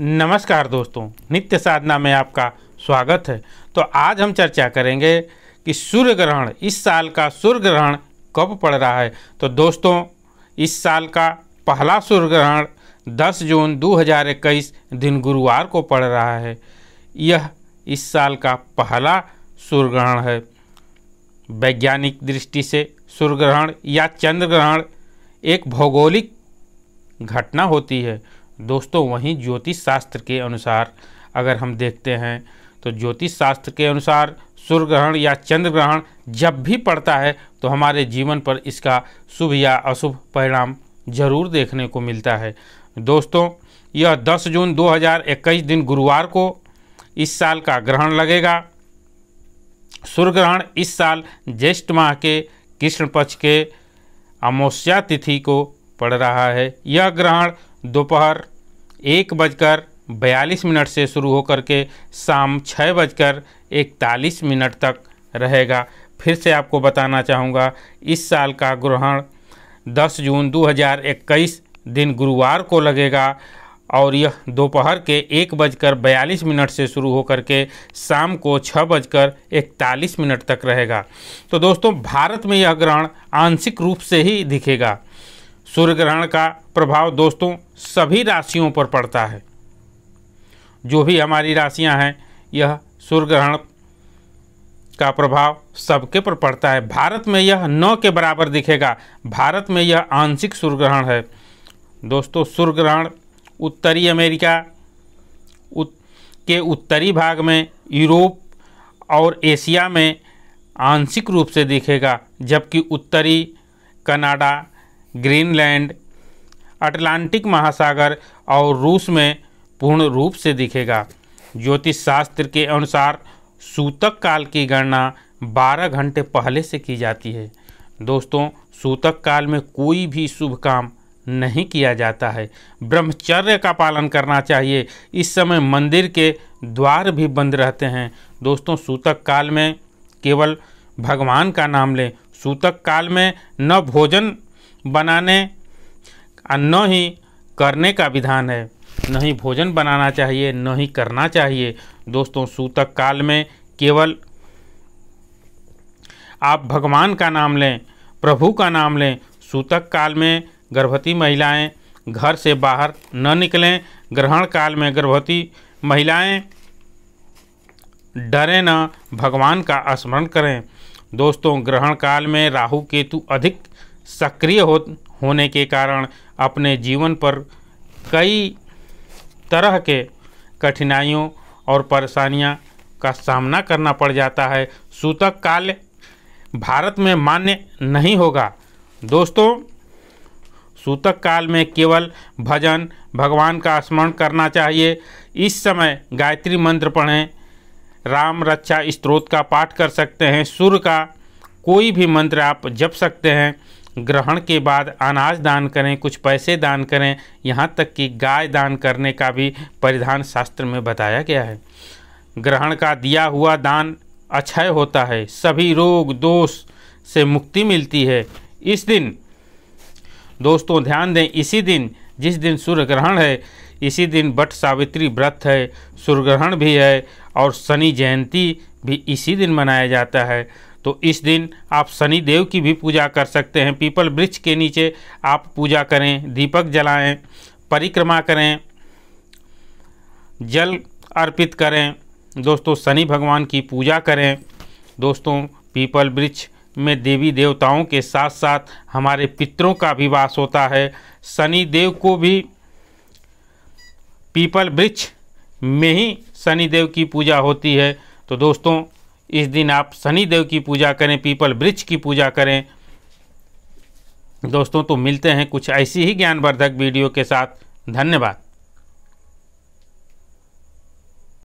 नमस्कार दोस्तों नित्य साधना में आपका स्वागत है तो आज हम चर्चा करेंगे कि सूर्य ग्रहण इस साल का सूर्य ग्रहण कब पड़ रहा है तो दोस्तों इस साल का पहला सूर्य ग्रहण 10 जून 2021 दिन गुरुवार को पड़ रहा है यह इस साल का पहला सूर्य ग्रहण है वैज्ञानिक दृष्टि से सूर्य ग्रहण या चंद्र ग्रहण एक भौगोलिक घटना होती है दोस्तों वहीं ज्योतिष शास्त्र के अनुसार अगर हम देखते हैं तो ज्योतिष शास्त्र के अनुसार सूर्य ग्रहण या चंद्र ग्रहण जब भी पड़ता है तो हमारे जीवन पर इसका शुभ या अशुभ परिणाम जरूर देखने को मिलता है दोस्तों यह 10 जून 2021 दिन गुरुवार को इस साल का ग्रहण लगेगा सूर्य ग्रहण इस साल ज्येष्ठ माह के कृष्ण पक्ष के अमावस्या तिथि को पड़ रहा है यह ग्रहण दोपहर एक बजकर बयालीस मिनट से शुरू होकर के शाम छः बजकर इकतालीस मिनट तक रहेगा फिर से आपको बताना चाहूँगा इस साल का ग्रहण 10 जून 2021 दिन गुरुवार को लगेगा और यह दोपहर के एक बजकर बयालीस मिनट से शुरू होकर के शाम को छः बजकर इकतालीस मिनट तक रहेगा तो दोस्तों भारत में यह ग्रहण आंशिक रूप से ही दिखेगा सूर्य ग्रहण का प्रभाव दोस्तों सभी राशियों पर पड़ता है जो भी हमारी राशियां हैं यह सूर्य ग्रहण का प्रभाव सबके पर पड़ता है भारत में यह नौ के बराबर दिखेगा भारत में यह आंशिक सूर्य ग्रहण है दोस्तों सूर्य ग्रहण उत्तरी अमेरिका उत, के उत्तरी भाग में यूरोप और एशिया में आंशिक रूप से दिखेगा जबकि उत्तरी कनाडा ग्रीनलैंड अटलांटिक महासागर और रूस में पूर्ण रूप से दिखेगा ज्योतिष शास्त्र के अनुसार सूतक काल की गणना 12 घंटे पहले से की जाती है दोस्तों सूतक काल में कोई भी शुभ काम नहीं किया जाता है ब्रह्मचर्य का पालन करना चाहिए इस समय मंदिर के द्वार भी बंद रहते हैं दोस्तों सूतक काल में केवल भगवान का नाम लें सूतक काल में न भोजन बनाने न ही करने का विधान है न ही भोजन बनाना चाहिए न ही करना चाहिए दोस्तों सूतक काल में केवल आप भगवान का नाम लें प्रभु का नाम लें सूतक काल में गर्भवती महिलाएं घर से बाहर न निकलें ग्रहण काल में गर्भवती महिलाएं डरे न भगवान का स्मरण करें दोस्तों ग्रहण काल में राहु केतु अधिक सक्रिय हो होने के कारण अपने जीवन पर कई तरह के कठिनाइयों और परेशानियां का सामना करना पड़ जाता है सूतक काल भारत में मान्य नहीं होगा दोस्तों सूतक काल में केवल भजन भगवान का स्मरण करना चाहिए इस समय गायत्री मंत्र पढ़ें राम रक्षा स्त्रोत का पाठ कर सकते हैं सूर्य का कोई भी मंत्र आप जप सकते हैं ग्रहण के बाद अनाज दान करें कुछ पैसे दान करें यहाँ तक कि गाय दान करने का भी परिधान शास्त्र में बताया गया है ग्रहण का दिया हुआ दान अक्षय होता है सभी रोग दोष से मुक्ति मिलती है इस दिन दोस्तों ध्यान दें इसी दिन जिस दिन सूर्य ग्रहण है इसी दिन बट सावित्री व्रत है सूर्य ग्रहण भी है और शनि जयंती भी इसी दिन मनाया जाता है तो इस दिन आप शनि देव की भी पूजा कर सकते हैं पीपल वृक्ष के नीचे आप पूजा करें दीपक जलाएं परिक्रमा करें जल अर्पित करें दोस्तों शनि भगवान की पूजा करें दोस्तों पीपल वृक्ष में देवी देवताओं के साथ साथ हमारे पितरों का भी वास होता है शनि देव को भी पीपल वृक्ष में ही शनि देव की पूजा होती है तो दोस्तों इस दिन आप सनी देव की पूजा करें पीपल वृक्ष की पूजा करें दोस्तों तो मिलते हैं कुछ ऐसी ही ज्ञानवर्धक वीडियो के साथ धन्यवाद